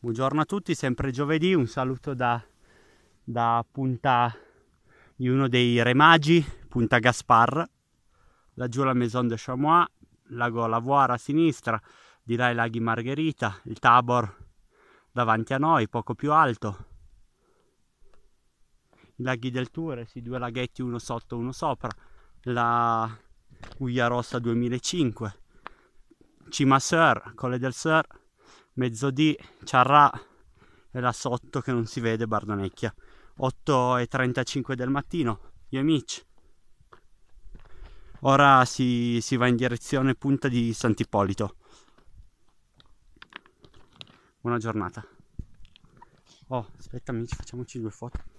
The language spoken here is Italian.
Buongiorno a tutti, sempre giovedì, un saluto da, da punta di uno dei re magi, punta Gaspar, laggiù la Maison de Chamois, lago Lavoara a sinistra, di là i laghi Margherita, il Tabor davanti a noi, poco più alto, i laghi del Tour, i due laghetti uno sotto uno sopra, la Guglia Rossa 2005, Cima Sur, Colle del Sur, mezzodì Ciarrà e là sotto che non si vede Bardonecchia 8.35 del mattino io e Mitch ora si, si va in direzione punta di Sant'Ippolito buona giornata oh aspetta Mitch facciamoci due foto